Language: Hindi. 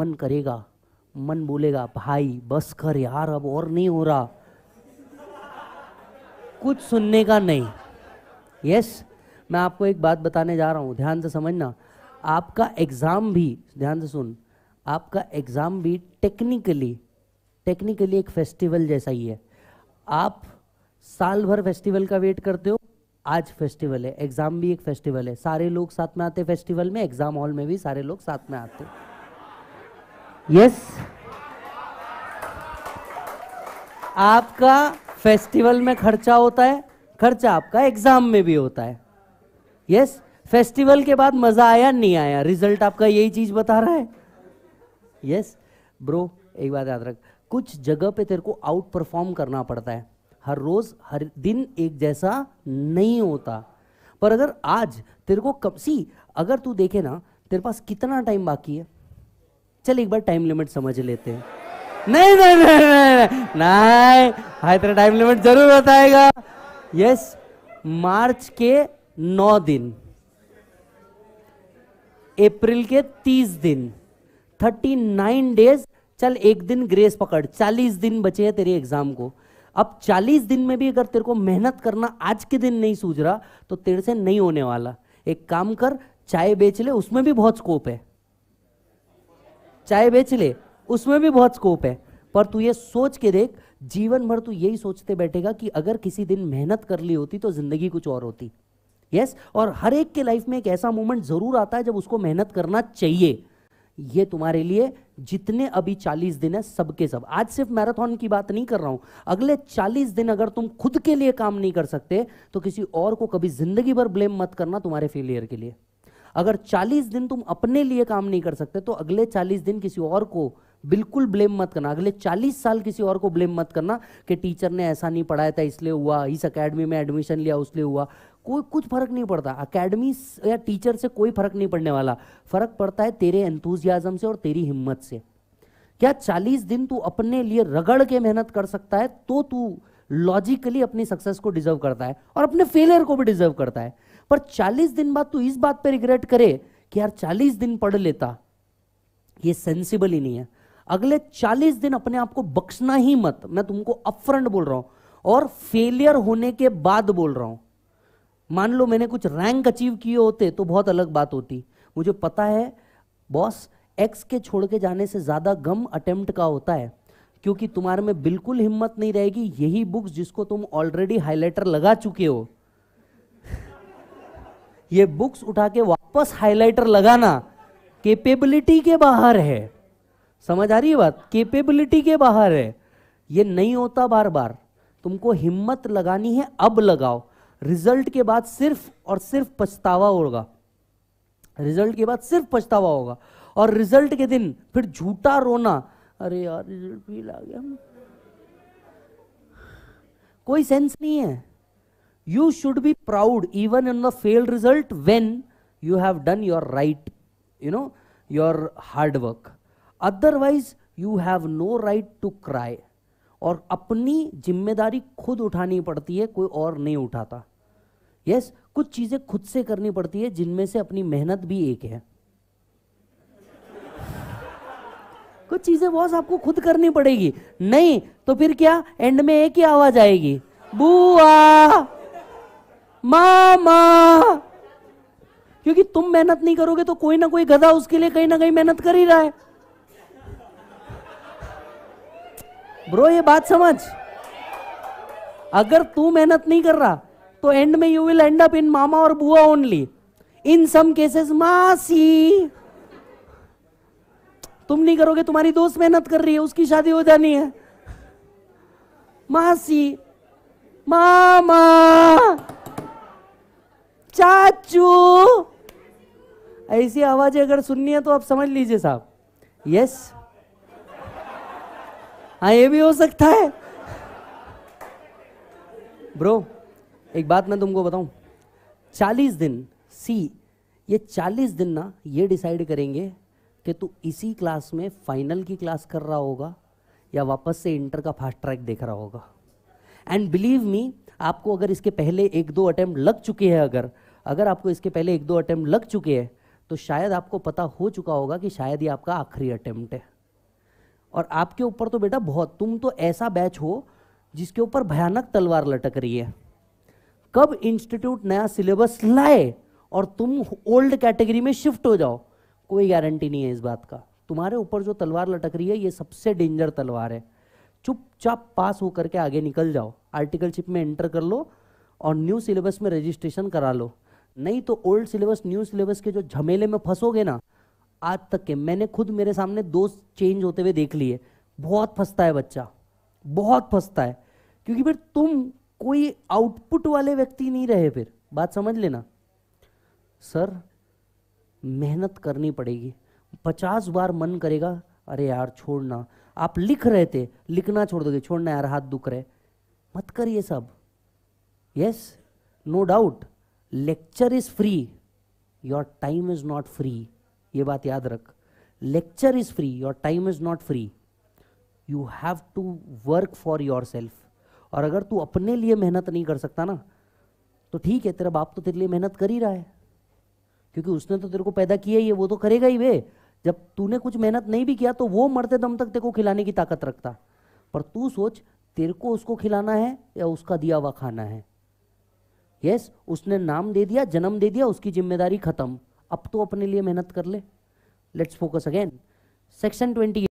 मन करेगा मन बोलेगा भाई बस कर यार अब और नहीं हो रहा कुछ सुनने का नहीं यस मैं आपको एक बात बताने जा रहा हूँ ध्यान से समझना आपका एग्ज़ाम भी ध्यान से सुन आपका एग्ज़ाम भी टेक्निकली टेक्निकली एक फेस्टिवल जैसा ही है आप साल भर फेस्टिवल का वेट करते हो आज फेस्टिवल है एग्ज़ाम भी एक फेस्टिवल है सारे लोग साथ में आते फेस्टिवल में एग्ज़ाम हॉल में भी सारे लोग साथ में आते हैं यस आपका फेस्टिवल में खर्चा होता है खर्चा आपका एग्जाम में भी होता है यस फेस्टिवल के बाद मजा आया नहीं आया रिजल्ट आपका यही चीज बता रहा है यस ब्रो एक बात याद रख कुछ जगह पे तेरे को आउट परफॉर्म करना पड़ता है हर रोज हर दिन एक जैसा नहीं होता पर अगर आज तेरे को कब सी अगर तू देखे ना तेरे पास कितना टाइम बाकी है चल एक बार टाइम लिमिट समझ लेते हैं नहीं नहीं नहीं नहीं नहीं, नहीं तेरा टाइम लिमिट जरूर बताएगा यस मार्च के नौ दिन अप्रैल के तीस दिन थर्टी नाइन डेज चल एक दिन ग्रेस पकड़ चालीस दिन बचे हैं तेरे एग्जाम को अब चालीस दिन में भी अगर तेरे को मेहनत करना आज के दिन नहीं सूझ रहा तो तेरे से नहीं होने वाला एक काम कर चाय बेच ले उसमें भी बहुत स्कोप है चाय बेच ले उसमें भी बहुत स्कोप है पर तू ये सोच के देख जीवन भर तू यही सोचते बैठेगा कि अगर किसी दिन मेहनत कर ली होती तो ज़िंदगी कुछ और होती यस yes? और हर एक के लाइफ में एक ऐसा मोमेंट ज़रूर आता है जब उसको मेहनत करना चाहिए ये तुम्हारे लिए जितने अभी चालीस दिन है सबके सब आज सिर्फ मैराथन की बात नहीं कर रहा हूं अगले चालीस दिन अगर तुम खुद के लिए काम नहीं कर सकते तो किसी और को कभी जिंदगी भर ब्लेम मत करना तुम्हारे फेलियर के लिए अगर 40 दिन तुम अपने लिए काम नहीं कर सकते तो अगले 40 दिन किसी और को बिल्कुल ब्लेम मत करना अगले 40 साल किसी और को ब्लेम मत करना कि टीचर ने ऐसा नहीं पढ़ाया था इसलिए हुआ इस अकेडमी में एडमिशन लिया उसलिए हुआ कोई कुछ फर्क नहीं पड़ता अकेडमी या टीचर से कोई फर्क नहीं पड़ने वाला फर्क पड़ता है तेरे एंथुजियाजम से और तेरी हिम्मत से क्या चालीस दिन तू अपने लिए रगड़ के मेहनत कर सकता है तो तू लॉजिकली अपनी सक्सेस को डिजर्व करता है और अपने फेलियर को भी डिजर्व करता है पर 40 दिन बाद तू इस बात पे रिग्रेट करे कि यार 40 दिन पढ़ लेता ये सेंसिबल ही नहीं है अगले 40 दिन अपने आप को बख्शना ही मत मैं तुमको अपफ्रंट बोल रहा हूं और फेलियर होने के बाद बोल रहा हूं मान लो मैंने कुछ रैंक अचीव किए होते तो बहुत अलग बात होती मुझे पता है बॉस एक्स के छोड़ के जाने से ज़्यादा गम अटेम्प्ट का होता है क्योंकि तुम्हारे में बिल्कुल हिम्मत नहीं रहेगी यही बुक्स जिसको तुम ऑलरेडी हाईलाइटर लगा चुके हो ये बुक्स उठा के वापस हाईलाइटर लगाना केपेबिलिटी के बाहर है समझ आ रही है बात केपेबिलिटी के बाहर है ये नहीं होता बार बार तुमको हिम्मत लगानी है अब लगाओ रिजल्ट के बाद सिर्फ और सिर्फ पछतावा होगा रिजल्ट के बाद सिर्फ पछतावा होगा और रिजल्ट के दिन फिर झूठा रोना अरे यार रिजल्ट फील आ गया कोई सेंस नहीं है you should be proud even in the failed result when you have done your right you know your hard work otherwise you have no right to cry और अपनी जिम्मेदारी खुद उठानी पड़ती है कोई और नहीं उठाता यस yes, कुछ चीज़ें खुद से करनी पड़ती है जिनमें से अपनी मेहनत भी एक है कुछ चीज़ें बॉस आपको खुद करनी पड़ेगी नहीं तो फिर क्या एंड में एक ही आवाज़ आएगी बुआ मामा क्योंकि तुम मेहनत नहीं करोगे तो कोई ना कोई गधा उसके लिए कहीं ना कहीं मेहनत कर ही रहा है ब्रो ये बात समझ अगर तू मेहनत नहीं कर रहा तो एंड में you will end up in मामा और बुआ ओनली इन सम केसेस मासी तुम नहीं करोगे तुम्हारी दोस्त मेहनत कर रही है उसकी शादी हो जानी है मासी मामा चाचू ऐसी आवाजें अगर सुननी है तो आप समझ लीजिए साहब यस हाँ ये भी हो सकता है ब्रो एक बात मैं तुमको बताऊं चालीस दिन सी ये चालीस दिन ना ये डिसाइड करेंगे कि तू इसी क्लास में फाइनल की क्लास कर रहा होगा या वापस से इंटर का फास्ट ट्रैक देख रहा होगा एंड बिलीव मी आपको अगर इसके पहले एक दो अटेम्प्ट लग चुके हैं अगर अगर आपको इसके पहले एक दो अटैम्प्ट लग चुके हैं तो शायद आपको पता हो चुका होगा कि शायद ये आपका आखिरी अटैम्प्ट है और आपके ऊपर तो बेटा बहुत तुम तो ऐसा बैच हो जिसके ऊपर भयानक तलवार लटक रही है कब इंस्टीट्यूट नया सिलेबस लाए और तुम ओल्ड कैटेगरी में शिफ्ट हो जाओ कोई गारंटी नहीं है इस बात का तुम्हारे ऊपर जो तलवार लटक रही है ये सबसे डेंजर तलवार है चुपचाप पास होकर के आगे निकल जाओ आर्टिकलशिप में एंटर कर लो और न्यू सिलेबस में रजिस्ट्रेशन करा लो नहीं तो ओल्ड सिलेबस न्यू सिलेबस के जो झमेले में फंसोगे ना आज तक के मैंने खुद मेरे सामने दोस्त चेंज होते हुए देख लिए बहुत फंसता है बच्चा बहुत फंसता है क्योंकि फिर तुम कोई आउटपुट वाले व्यक्ति नहीं रहे फिर बात समझ लेना सर मेहनत करनी पड़ेगी पचास बार मन करेगा अरे यार छोड़ना आप लिख रहे थे लिखना छोड़ दोगे छोड़ना यार हाथ दुख रहे मत करिए सब yes no doubt lecture is free your time is not free ये बात याद रख lecture is free your time is not free you have to work for yourself और अगर तू अपने लिए मेहनत नहीं कर सकता ना तो ठीक है तेरा बाप तो तेरे लिए मेहनत कर ही रहा है क्योंकि उसने तो तेरे को पैदा किया ही है वो तो करेगा ही वे जब तूने कुछ मेहनत नहीं भी किया तो वो मरते दम तक तेरे को खिलाने की ताकत रखता पर तू सोच तेरे को उसको खिलाना है या उसका दिया हुआ खाना है यस उसने नाम दे दिया जन्म दे दिया उसकी जिम्मेदारी खत्म अब तो अपने लिए मेहनत कर ले let's focus again section twenty